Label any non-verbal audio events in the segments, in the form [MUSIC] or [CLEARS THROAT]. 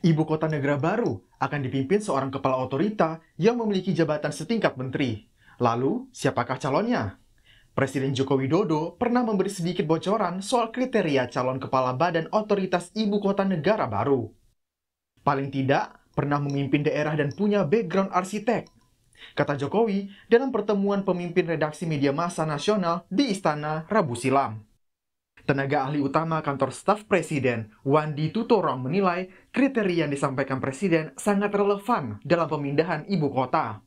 Ibu kota negara baru akan dipimpin seorang kepala otorita yang memiliki jabatan setingkat menteri. Lalu, siapakah calonnya? Presiden Joko Widodo pernah memberi sedikit bocoran soal kriteria calon kepala badan otoritas ibu kota negara baru. Paling tidak, pernah memimpin daerah dan punya background arsitek. Kata Jokowi dalam pertemuan pemimpin redaksi media massa nasional di Istana Rabu Silam. Tenaga ahli utama kantor staf presiden, Wandi Tutorong menilai kriteria yang disampaikan presiden sangat relevan dalam pemindahan ibu kota.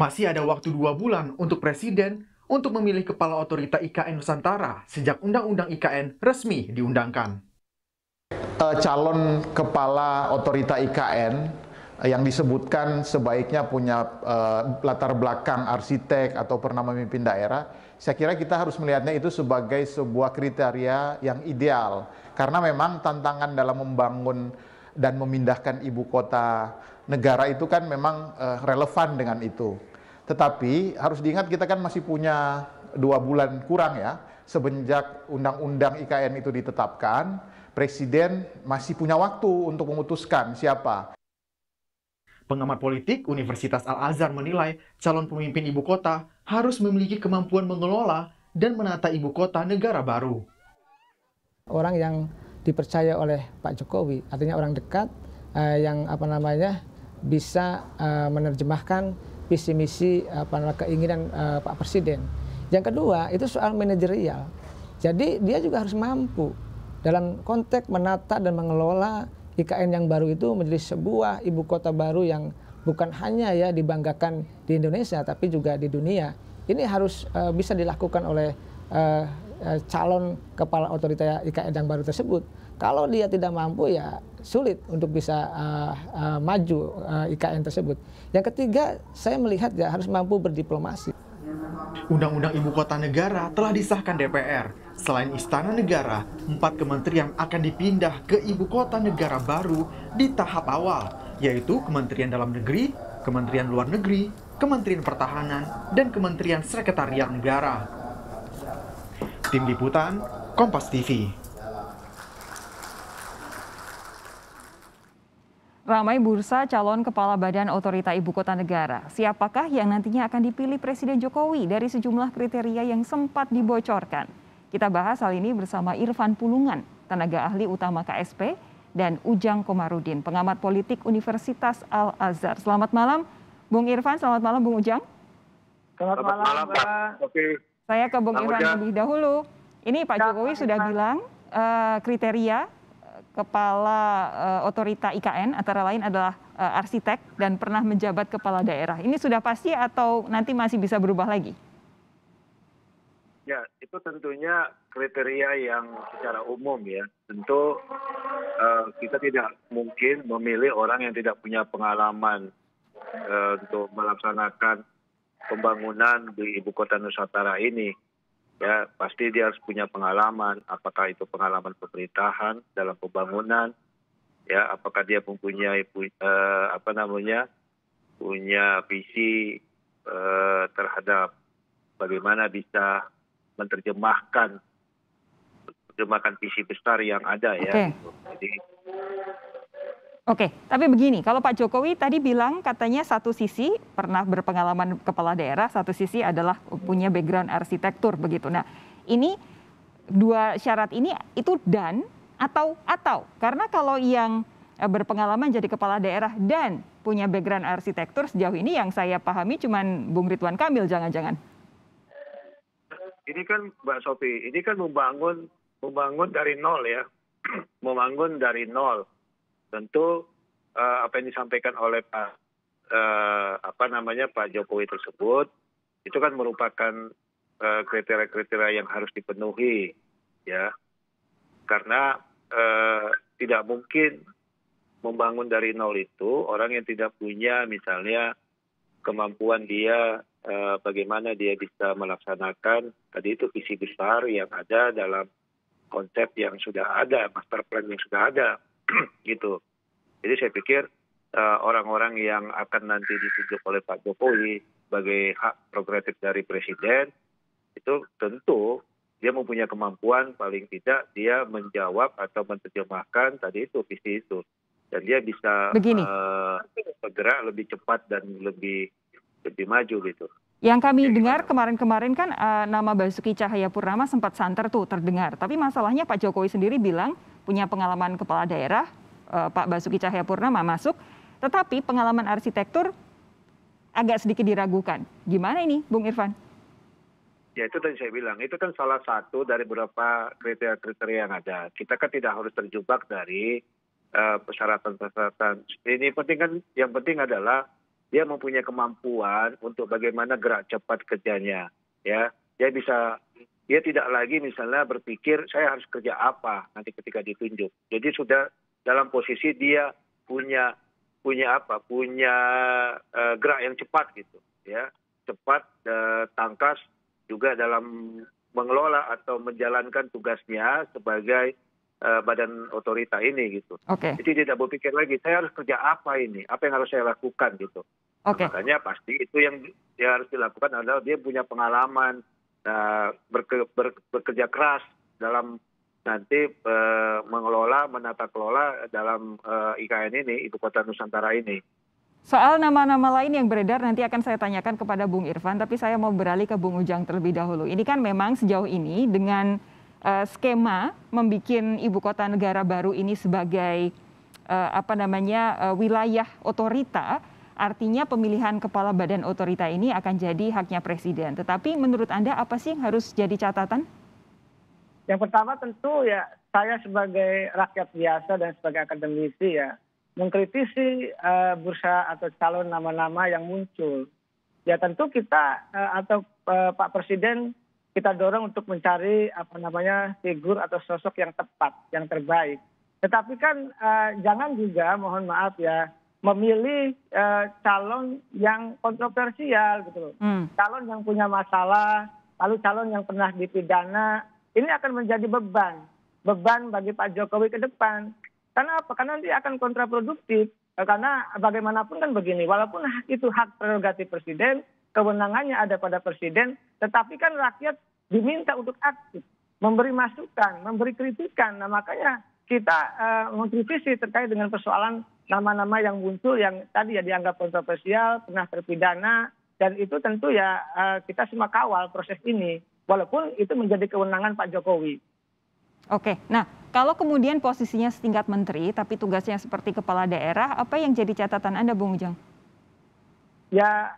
Masih ada waktu dua bulan untuk presiden untuk memilih kepala otorita IKN Nusantara sejak Undang-Undang IKN resmi diundangkan. E, calon kepala otorita IKN Eh, yang disebutkan sebaiknya punya uh, latar belakang arsitek atau pernah memimpin daerah, saya kira kita harus melihatnya itu sebagai sebuah kriteria yang ideal. Karena memang tantangan dalam membangun dan memindahkan ibu kota negara itu kan memang uh, relevan dengan itu. Tetapi harus diingat kita kan masih punya dua bulan kurang ya, semenjak undang-undang IKN itu ditetapkan, Presiden masih punya waktu untuk memutuskan siapa. Pengamat politik Universitas Al-Azhar menilai calon pemimpin ibu kota harus memiliki kemampuan mengelola dan menata ibu kota negara baru. Orang yang dipercaya oleh Pak Jokowi, artinya orang dekat eh, yang apa namanya bisa eh, menerjemahkan visi misi apa namanya keinginan eh, Pak Presiden. Yang kedua itu soal manajerial. Jadi dia juga harus mampu dalam konteks menata dan mengelola IKN yang baru itu menjadi sebuah ibu kota baru yang bukan hanya ya dibanggakan di Indonesia tapi juga di dunia. Ini harus uh, bisa dilakukan oleh uh, calon kepala otorita IKN yang baru tersebut. Kalau dia tidak mampu ya sulit untuk bisa uh, uh, maju uh, IKN tersebut. Yang ketiga, saya melihat ya harus mampu berdiplomasi. Undang-Undang Ibu Kota Negara telah disahkan DPR. Selain Istana Negara, empat kementerian akan dipindah ke Ibu Kota Negara baru di tahap awal, yaitu Kementerian Dalam Negeri, Kementerian Luar Negeri, Kementerian Pertahanan, dan Kementerian Sekretariat Negara. Tim Liputan, Kompas TV. Ramai bursa calon kepala badan otorita ibu kota negara. Siapakah yang nantinya akan dipilih Presiden Jokowi dari sejumlah kriteria yang sempat dibocorkan? Kita bahas hal ini bersama Irfan Pulungan, tenaga ahli utama KSP, dan Ujang Komarudin, pengamat politik Universitas Al-Azhar. Selamat malam, Bung Irfan. Selamat malam, Bung Ujang. Selamat, Selamat malam, Pak. Oke. Saya ke Bung Selamat Irfan lebih dahulu. Ini Pak Jokowi Selamat sudah bilang uh, kriteria kepala uh, otorita IKN antara lain adalah uh, arsitek dan pernah menjabat kepala daerah. Ini sudah pasti atau nanti masih bisa berubah lagi? Ya, itu tentunya kriteria yang secara umum ya. Tentu uh, kita tidak mungkin memilih orang yang tidak punya pengalaman uh, untuk melaksanakan pembangunan di ibu kota Nusantara ini ya pasti dia harus punya pengalaman apakah itu pengalaman pemerintahan dalam pembangunan ya apakah dia mempunyai uh, apa namanya punya visi uh, terhadap bagaimana bisa menerjemahkan menerjemahkan visi besar yang ada ya okay. jadi Oke, tapi begini, kalau Pak Jokowi tadi bilang katanya satu sisi pernah berpengalaman kepala daerah, satu sisi adalah punya background arsitektur begitu. Nah, ini dua syarat ini itu dan atau atau karena kalau yang eh, berpengalaman jadi kepala daerah dan punya background arsitektur sejauh ini yang saya pahami cuman Bung Ridwan Kamil jangan-jangan. Ini kan Mbak Sofi, ini kan membangun membangun dari nol ya. [CLEARS THROAT] membangun dari nol tentu eh, apa yang disampaikan oleh pak eh, apa namanya Pak jokowi tersebut itu kan merupakan eh, kriteria kriteria yang harus dipenuhi ya karena tidak mungkin membangun dari nol itu orang yang tidak punya misalnya kemampuan dia bagaimana dia bisa melaksanakan tadi itu visi besar yang ada dalam konsep yang sudah ada, master plan yang sudah ada. [CLEARS THROAT] gitu. Jadi saya pikir eh, orang-orang uh, yang akan nanti ditunjuk oleh Pak Jokowi sebagai hak progresif dari presiden itu tentu dia mempunyai kemampuan paling tidak dia menjawab atau menerjemahkan tadi itu visi itu dan dia bisa segera Uh, bergerak lebih cepat dan lebih lebih maju gitu. Yang kami dengar kemarin-kemarin kan uh, nama Basuki Cahaya Purnama sempat santer tuh terdengar. Tapi masalahnya Pak Jokowi sendiri bilang punya pengalaman kepala daerah, uh, Pak Basuki Cahaya Purnama masuk. Tetapi pengalaman arsitektur agak sedikit diragukan. Gimana ini Bung Irfan? Ya itu tadi saya bilang, itu kan salah satu dari beberapa kriteria-kriteria yang ada. Kita kan tidak harus terjebak dari eh, persyaratan-persyaratan. Uh, Ini penting kan, yang penting adalah dia mempunyai kemampuan untuk bagaimana gerak cepat kerjanya ya dia bisa dia tidak lagi misalnya berpikir saya harus kerja apa nanti ketika ditunjuk jadi sudah dalam posisi dia punya punya apa punya uh, gerak yang cepat gitu ya cepat uh, tangkas juga dalam mengelola atau menjalankan tugasnya sebagai eh, badan otorita ini gitu. Okay. Jadi tidak berpikir lagi saya harus kerja apa ini, apa yang harus saya lakukan gitu. Okay. Makanya pasti itu yang, dia harus dilakukan adalah dia punya pengalaman uh, berke, ber, bekerja keras dalam nanti uh, mengelola, menata kelola dalam uh, eh, IKN ini, ibu kota Nusantara ini. Soal nama-nama lain yang beredar nanti akan saya tanyakan kepada Bung Irfan, tapi saya mau beralih ke Bung Ujang terlebih dahulu. Ini kan memang sejauh ini dengan uh, skema membuat ibu kota negara baru ini sebagai uh, apa namanya uh, wilayah otorita, Artinya pemilihan kepala badan otorita ini akan jadi haknya presiden. Tetapi menurut Anda apa sih yang harus jadi catatan? Yang pertama tentu ya saya sebagai rakyat biasa dan sebagai akademisi ya mengkritisi uh, bursa atau calon nama-nama yang muncul. Ya tentu kita uh, atau uh, Pak Presiden kita dorong untuk mencari apa namanya figur atau sosok yang tepat, yang terbaik. Tetapi kan uh, jangan juga mohon maaf ya memilih uh, calon yang kontroversial gitu loh. Hmm. Calon yang punya masalah, lalu calon yang pernah dipidana, ini akan menjadi beban. Beban bagi Pak Jokowi ke depan. Karena apa? Karena nanti akan kontraproduktif. Eh, karena bagaimanapun kan begini, walaupun itu hak prerogatif presiden, kewenangannya ada pada presiden, tetapi kan rakyat diminta untuk aktif, memberi masukan, memberi kritikan. Nah, makanya kita uh, mengkritisi terkait dengan persoalan nama-nama yang muncul yang tadi ya dianggap kontroversial, pernah terpidana, dan itu tentu ya eh, kita semua kawal proses ini, walaupun itu menjadi kewenangan Pak Jokowi. Oke, nah kalau kemudian posisinya setingkat menteri, tapi tugasnya seperti kepala daerah, apa yang jadi catatan Anda, Bung Ujang? Ya,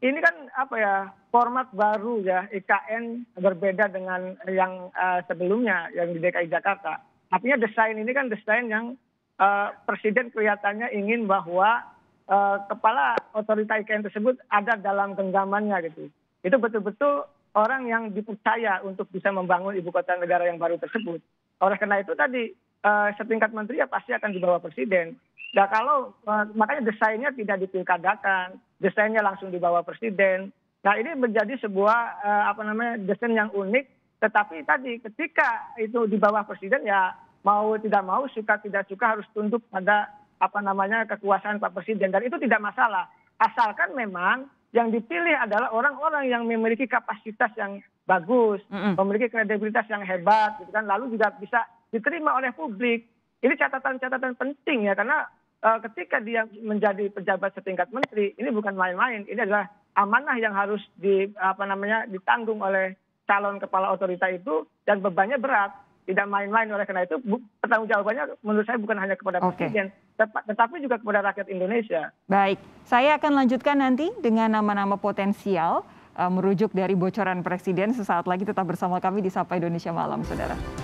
ini kan apa ya format baru ya IKN berbeda dengan yang uh, sebelumnya yang di DKI Jakarta. Artinya desain ini kan desain yang Eh, presiden kelihatannya ingin bahwa eh, kepala otorita ikn tersebut ada dalam genggamannya gitu. Itu betul-betul orang yang dipercaya untuk bisa membangun ibu kota negara yang baru tersebut. Oleh karena itu tadi eh, setingkat menteri ya pasti akan dibawa presiden. Nah kalau makanya desainnya tidak dipilkadakan, desainnya langsung dibawa presiden. Nah ini menjadi sebuah apa namanya desain yang unik. Tetapi tadi ketika itu di bawah presiden ya mau tidak mau suka tidak suka harus tunduk pada apa namanya kekuasaan Pak Presiden dan itu tidak masalah asalkan memang yang dipilih adalah orang-orang yang memiliki kapasitas yang bagus, mm -hmm. memiliki kredibilitas yang hebat, gitu kan. Lalu juga bisa diterima oleh publik. Ini catatan-catatan penting ya karena uh, ketika dia menjadi pejabat setingkat menteri, ini bukan main-main. Ini adalah amanah yang harus di apa namanya ditanggung oleh calon kepala otorita itu dan bebannya berat tidak main-main oleh karena itu pertanggung jawabannya menurut saya bukan hanya kepada okay. presiden tetapi juga kepada rakyat Indonesia. Baik, saya akan lanjutkan nanti dengan nama-nama potensial uh, merujuk dari bocoran presiden sesaat lagi tetap bersama kami di Sapa Indonesia Malam, saudara.